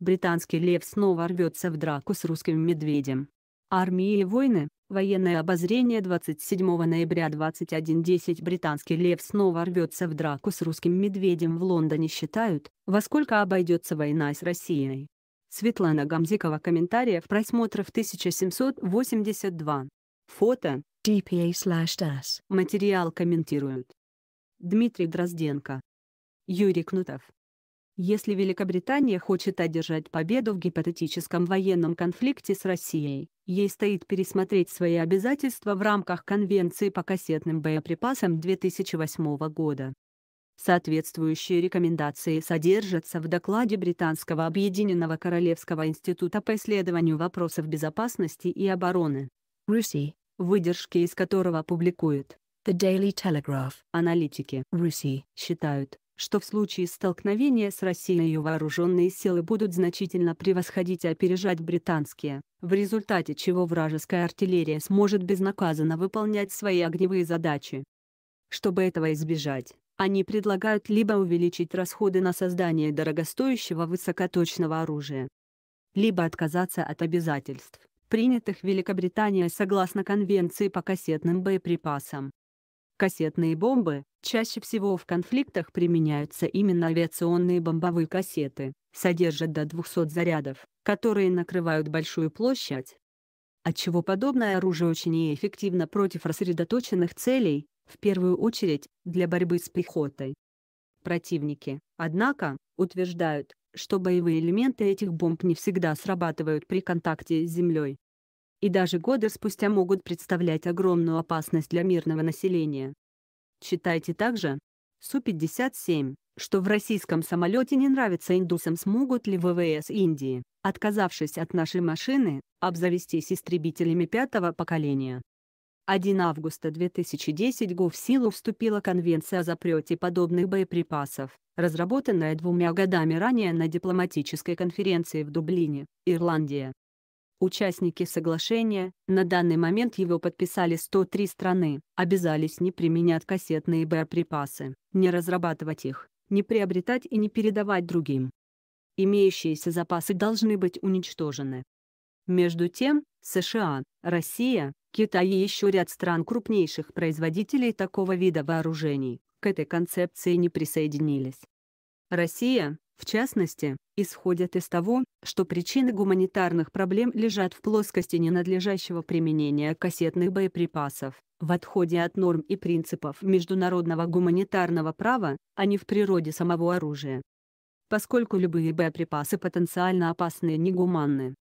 британский лев снова рвется в драку с русским медведем. Армии и войны, военное обозрение 27 ноября 21.10 британский лев снова рвется в драку с русским медведем в Лондоне считают, во сколько обойдется война с Россией. Светлана Гамзикова комментариев просмотров 1782. Фото DPA/DAS. Материал комментируют. Дмитрий Дрозденко. Юрий Кнутов если Великобритания хочет одержать победу в гипотетическом военном конфликте с Россией, ей стоит пересмотреть свои обязательства в рамках Конвенции по кассетным боеприпасам 2008 года. Соответствующие рекомендации содержатся в докладе Британского Объединенного Королевского института по исследованию вопросов безопасности и обороны. Руси, выдержки из которого публикуют The Daily Telegraph. Аналитики Руси считают, что в случае столкновения с Россией ее вооруженные силы будут значительно превосходить и опережать британские, в результате чего вражеская артиллерия сможет безнаказанно выполнять свои огневые задачи. Чтобы этого избежать, они предлагают либо увеличить расходы на создание дорогостоящего высокоточного оружия, либо отказаться от обязательств, принятых Великобританией согласно Конвенции по кассетным боеприпасам, Кассетные бомбы – чаще всего в конфликтах применяются именно авиационные бомбовые кассеты, содержат до 200 зарядов, которые накрывают большую площадь. Отчего подобное оружие очень эффективно против рассредоточенных целей, в первую очередь, для борьбы с пехотой. Противники, однако, утверждают, что боевые элементы этих бомб не всегда срабатывают при контакте с землей и даже годы спустя могут представлять огромную опасность для мирного населения. Читайте также Су-57, что в российском самолете не нравится индусам смогут ли ВВС Индии, отказавшись от нашей машины, обзавестись истребителями пятого поколения. 1 августа 2010 года в силу вступила Конвенция о запрете подобных боеприпасов, разработанная двумя годами ранее на дипломатической конференции в Дублине, Ирландия. Участники соглашения, на данный момент его подписали 103 страны, обязались не применять кассетные боеприпасы, не разрабатывать их, не приобретать и не передавать другим. Имеющиеся запасы должны быть уничтожены. Между тем, США, Россия, Китай и еще ряд стран крупнейших производителей такого вида вооружений к этой концепции не присоединились. Россия, в частности, исходят из того, что причины гуманитарных проблем лежат в плоскости ненадлежащего применения кассетных боеприпасов, в отходе от норм и принципов международного гуманитарного права, а не в природе самого оружия. Поскольку любые боеприпасы потенциально опасны и негуманны.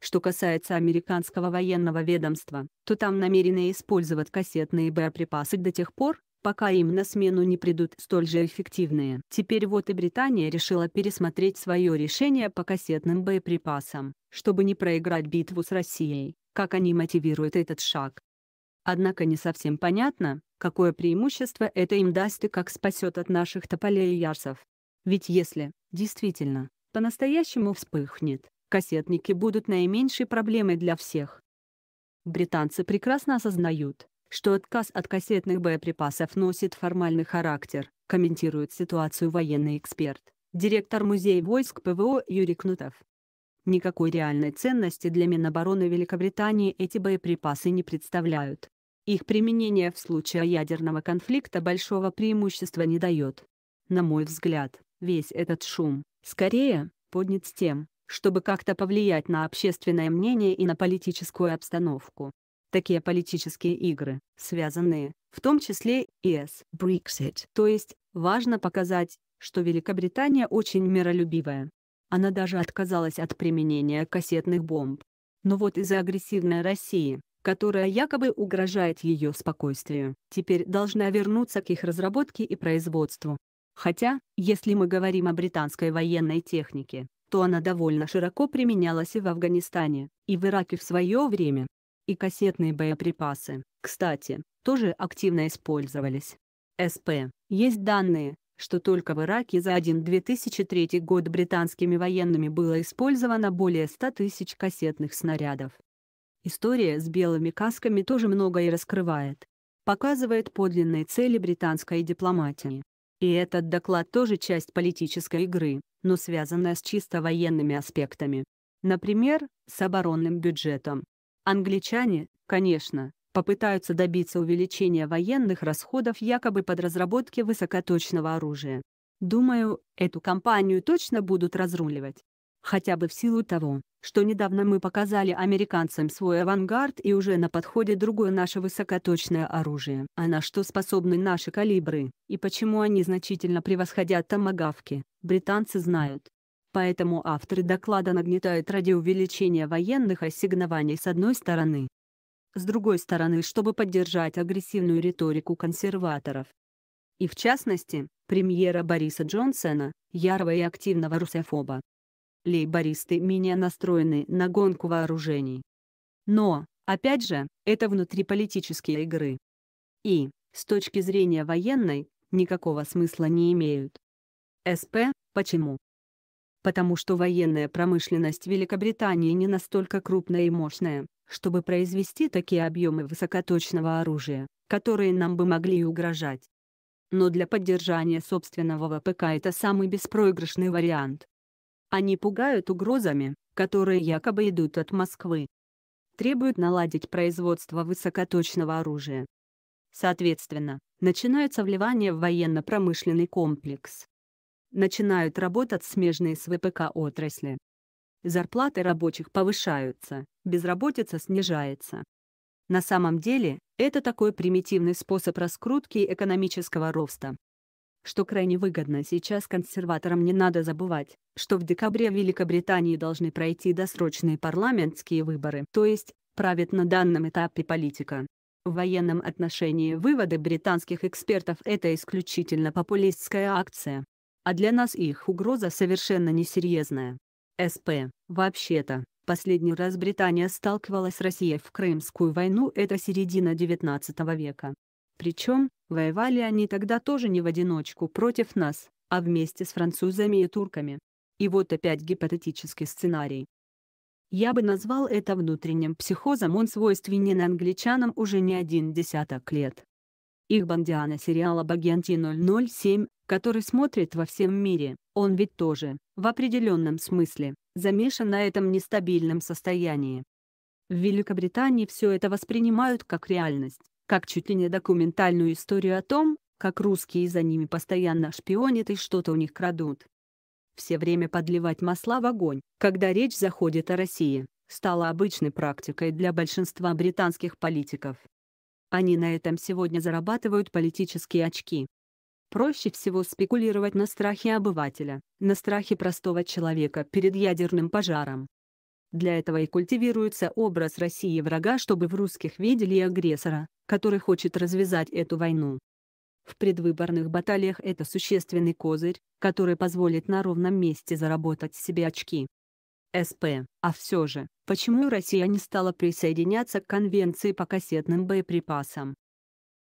Что касается американского военного ведомства, то там намерены использовать кассетные боеприпасы до тех пор, пока им на смену не придут столь же эффективные. Теперь вот и Британия решила пересмотреть свое решение по кассетным боеприпасам, чтобы не проиграть битву с Россией, как они мотивируют этот шаг. Однако не совсем понятно, какое преимущество это им даст и как спасет от наших тополей и ярсов. Ведь если, действительно, по-настоящему вспыхнет, кассетники будут наименьшей проблемой для всех. Британцы прекрасно осознают, что отказ от кассетных боеприпасов носит формальный характер, комментирует ситуацию военный эксперт, директор Музея войск ПВО Юрий Кнутов. Никакой реальной ценности для Минобороны Великобритании эти боеприпасы не представляют. Их применение в случае ядерного конфликта большого преимущества не дает. На мой взгляд, весь этот шум, скорее, поднят с тем, чтобы как-то повлиять на общественное мнение и на политическую обстановку такие политические игры, связанные, в том числе и с Brexit. То есть, важно показать, что Великобритания очень миролюбивая. Она даже отказалась от применения кассетных бомб. Но вот из-за агрессивной России, которая якобы угрожает ее спокойствию, теперь должна вернуться к их разработке и производству. Хотя, если мы говорим о британской военной технике, то она довольно широко применялась и в Афганистане, и в Ираке в свое время и кассетные боеприпасы, кстати, тоже активно использовались. СП. Есть данные, что только в Ираке за 1 2003 год британскими военными было использовано более 100 тысяч кассетных снарядов. История с белыми касками тоже многое раскрывает. Показывает подлинные цели британской дипломатии. И этот доклад тоже часть политической игры, но связанная с чисто военными аспектами. Например, с оборонным бюджетом, Англичане, конечно, попытаются добиться увеличения военных расходов якобы под разработки высокоточного оружия. Думаю, эту кампанию точно будут разруливать. Хотя бы в силу того, что недавно мы показали американцам свой авангард и уже на подходе другое наше высокоточное оружие. А на что способны наши калибры, и почему они значительно превосходят томагавки, британцы знают. Поэтому авторы доклада нагнетают ради увеличения военных ассигнований с одной стороны. С другой стороны, чтобы поддержать агрессивную риторику консерваторов. И в частности, премьера Бориса Джонсона, ярого и активного русофоба. Лейбористы менее настроены на гонку вооружений. Но, опять же, это внутриполитические игры. И, с точки зрения военной, никакого смысла не имеют. СП, почему? потому что военная промышленность Великобритании не настолько крупная и мощная, чтобы произвести такие объемы высокоточного оружия, которые нам бы могли угрожать. Но для поддержания собственного ВПК это самый беспроигрышный вариант. Они пугают угрозами, которые якобы идут от Москвы. Требуют наладить производство высокоточного оружия. Соответственно, начинается вливание в военно-промышленный комплекс, начинают работать смежные с ВПК отрасли. Зарплаты рабочих повышаются, безработица снижается. На самом деле, это такой примитивный способ раскрутки экономического роста. Что крайне выгодно сейчас консерваторам не надо забывать, что в декабре в Великобритании должны пройти досрочные парламентские выборы, то есть, правит на данном этапе политика. В военном отношении выводы британских экспертов – это исключительно популистская акция а для нас их угроза совершенно несерьезная. СП. Вообще-то, последний раз Британия сталкивалась с Россией в Крымскую войну это середина XIX века. Причем, воевали они тогда тоже не в одиночку против нас, а вместе с французами и турками. И вот опять гипотетический сценарий. Я бы назвал это внутренним психозом, он свойственен англичанам уже не один десяток лет их бандиана сериала «Багенти 007», который смотрит во всем мире, он ведь тоже, в определенном смысле, замешан на этом нестабильном состоянии. В Великобритании все это воспринимают как реальность, как чуть ли не документальную историю о том, как русские за ними постоянно шпионят и что-то у них крадут. Все время подливать масла в огонь, когда речь заходит о России, стало обычной практикой для большинства британских политиков. Они на этом сегодня зарабатывают политические очки. Проще всего спекулировать на страхе обывателя, на страхе простого человека перед ядерным пожаром. Для этого и культивируется образ России врага, чтобы в русских видели агрессора, который хочет развязать эту войну. В предвыборных баталиях это существенный козырь, который позволит на ровном месте заработать себе очки. СП. А все же, почему Россия не стала присоединяться к конвенции по кассетным боеприпасам?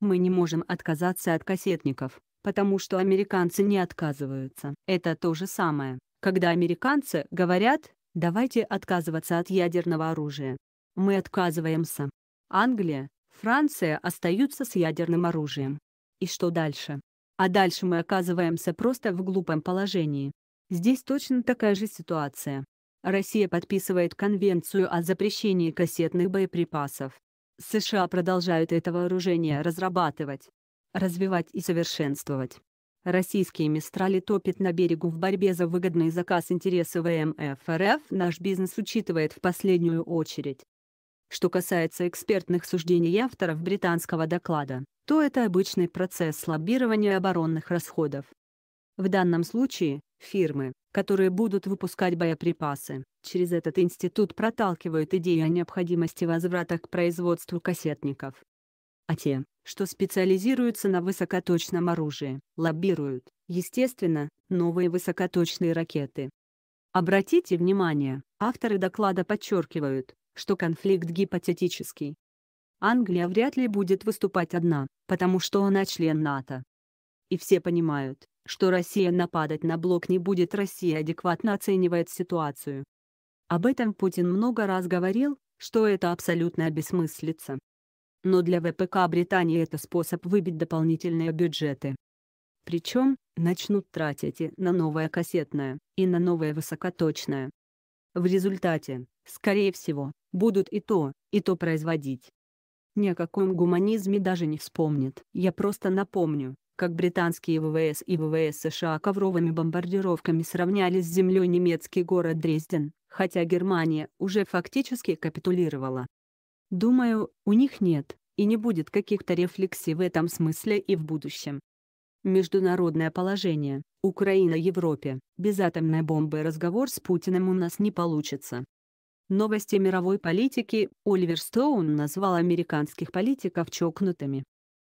Мы не можем отказаться от кассетников, потому что американцы не отказываются. Это то же самое, когда американцы говорят «давайте отказываться от ядерного оружия». Мы отказываемся. Англия, Франция остаются с ядерным оружием. И что дальше? А дальше мы оказываемся просто в глупом положении. Здесь точно такая же ситуация. Россия подписывает Конвенцию о запрещении кассетных боеприпасов. США продолжают это вооружение разрабатывать, развивать и совершенствовать. Российские «Мистрали» топят на берегу в борьбе за выгодный заказ интересы ВМФ РФ наш бизнес учитывает в последнюю очередь. Что касается экспертных суждений авторов британского доклада, то это обычный процесс лоббирования оборонных расходов. В данном случае, фирмы, которые будут выпускать боеприпасы. Через этот институт проталкивают идею о необходимости возврата к производству кассетников. А те, что специализируются на высокоточном оружии, лоббируют, естественно, новые высокоточные ракеты. Обратите внимание, авторы доклада подчеркивают, что конфликт гипотетический. Англия вряд ли будет выступать одна, потому что она член НАТО. И все понимают, что Россия нападать на блок не будет Россия адекватно оценивает ситуацию. Об этом Путин много раз говорил, что это абсолютно бессмыслица. Но для ВПК Британии это способ выбить дополнительные бюджеты. Причем, начнут тратить и на новое кассетное, и на новое высокоточное. В результате, скорее всего, будут и то, и то производить. Ни о каком гуманизме даже не вспомнит. Я просто напомню, как британские ВВС и ВВС США ковровыми бомбардировками сравняли с землей немецкий город Дрезден, хотя Германия уже фактически капитулировала. Думаю, у них нет и не будет каких-то рефлексий в этом смысле и в будущем. Международное положение, Украина Европе, без атомной бомбы разговор с Путиным у нас не получится. Новости мировой политики Оливер Стоун назвал американских политиков чокнутыми.